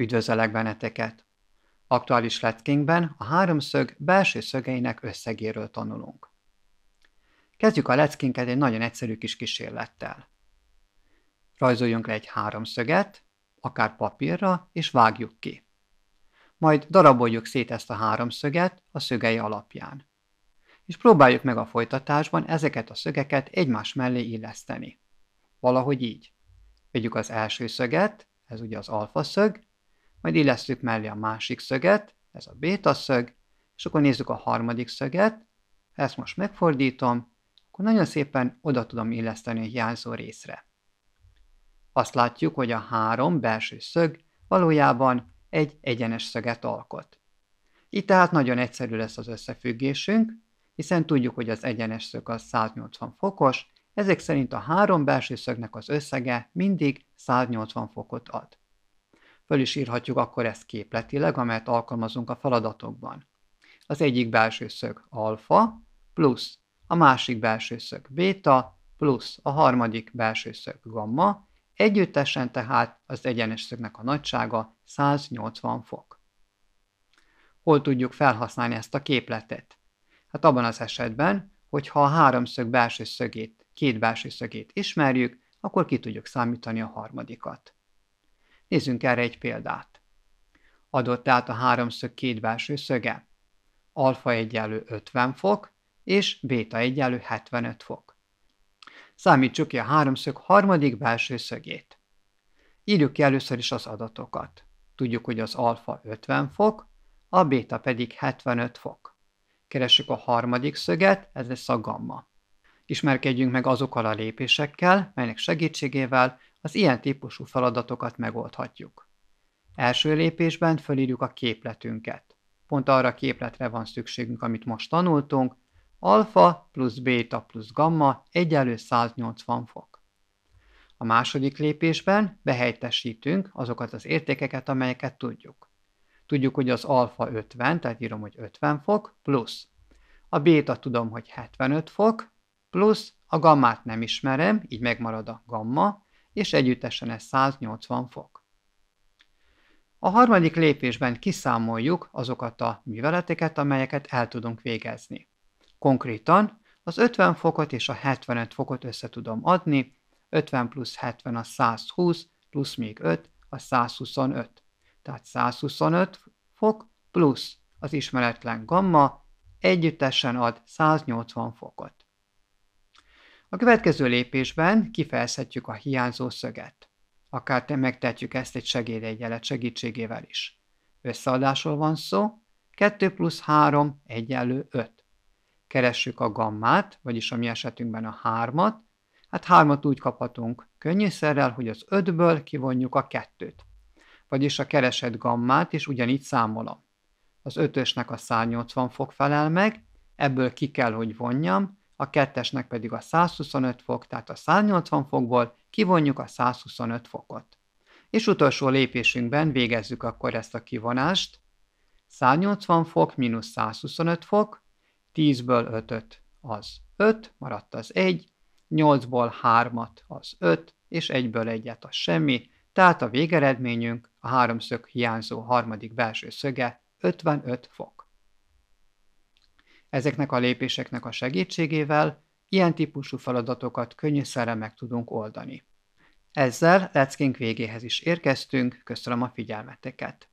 Üdvözöllek benneteket! Aktuális leckénkben a háromszög belső szögeinek összegéről tanulunk. Kezdjük a leckénket egy nagyon egyszerű kis kísérlettel. Rajzoljunk le egy háromszöget, akár papírra, és vágjuk ki. Majd daraboljuk szét ezt a háromszöget a szögei alapján. És próbáljuk meg a folytatásban ezeket a szögeket egymás mellé illeszteni. Valahogy így. Vegyük az első szöget, ez ugye az alfa szög, majd illesztjük mellé a másik szöget, ez a béta szög, és akkor nézzük a harmadik szöget, ezt most megfordítom, akkor nagyon szépen oda tudom illeszteni a hiányzó részre. Azt látjuk, hogy a három belső szög valójában egy egyenes szöget alkot. Itt tehát nagyon egyszerű lesz az összefüggésünk, hiszen tudjuk, hogy az egyenes szög az 180 fokos, ezek szerint a három belső szögnek az összege mindig 180 fokot ad. Föl is írhatjuk akkor ezt képletileg, amelyet alkalmazunk a feladatokban. Az egyik belső szög alfa plusz a másik belső szög béta plusz a harmadik belső szög gamma, együttesen tehát az egyenes szögnek a nagysága 180 fok. Hol tudjuk felhasználni ezt a képletet? Hát abban az esetben, hogyha a háromszög belső szögét, két belső szögét ismerjük, akkor ki tudjuk számítani a harmadikat. Nézzünk erre egy példát. Adott át a háromszög két belső szöge. Alfa egyenlő 50 fok, és béta egyenlő 75 fok. Számítsuk ki a háromszög harmadik belső szögét. Írjuk ki először is az adatokat. Tudjuk, hogy az alfa 50 fok, a béta pedig 75 fok. Keressük a harmadik szöget, ez lesz a gamma. Ismerkedjünk meg azokkal a lépésekkel, melynek segítségével az ilyen típusú feladatokat megoldhatjuk. Első lépésben fölírjuk a képletünket. Pont arra a képletre van szükségünk, amit most tanultunk, alfa plusz béta plusz gamma egyenlő 180 fok. A második lépésben behelytesítünk azokat az értékeket, amelyeket tudjuk. Tudjuk, hogy az alfa 50, tehát írom, hogy 50 fok, plusz. A béta tudom, hogy 75 fok, plusz a gammát nem ismerem, így megmarad a gamma, és együttesen ez 180 fok. A harmadik lépésben kiszámoljuk azokat a műveleteket, amelyeket el tudunk végezni. Konkrétan az 50 fokot és a 75 fokot össze tudom adni, 50 plusz 70 a 120, plusz még 5 a 125. Tehát 125 fok plusz az ismeretlen gamma együttesen ad 180 fokot. A következő lépésben kifejezhetjük a hiányzó szöget. Akár te megtehetjük ezt egy segédegyelet segítségével is. Összeadásról van szó, 2 plusz 3 egyenlő 5. Keressük a gammát, vagyis a mi esetünkben a 3-at, hát 3-at úgy kaphatunk könnyűszerrel, hogy az 5-ből kivonjuk a 2-t. Vagyis a keresett gammát is ugyanígy számolom. Az 5-ösnek a 180 fok felel meg, ebből ki kell, hogy vonjam, a kettesnek pedig a 125 fok, tehát a 180 fokból kivonjuk a 125 fokot. És utolsó lépésünkben végezzük akkor ezt a kivonást. 180 fok mínusz 125 fok, 10-ből 5-öt az 5, maradt az 1, 8-ból 3-at az 5, és 1-ből 1-et az semmi, tehát a végeredményünk a háromszög hiányzó harmadik belső szöge 55 fok. Ezeknek a lépéseknek a segítségével ilyen típusú feladatokat könnyűszerre meg tudunk oldani. Ezzel leckénk végéhez is érkeztünk, köszönöm a figyelmeteket!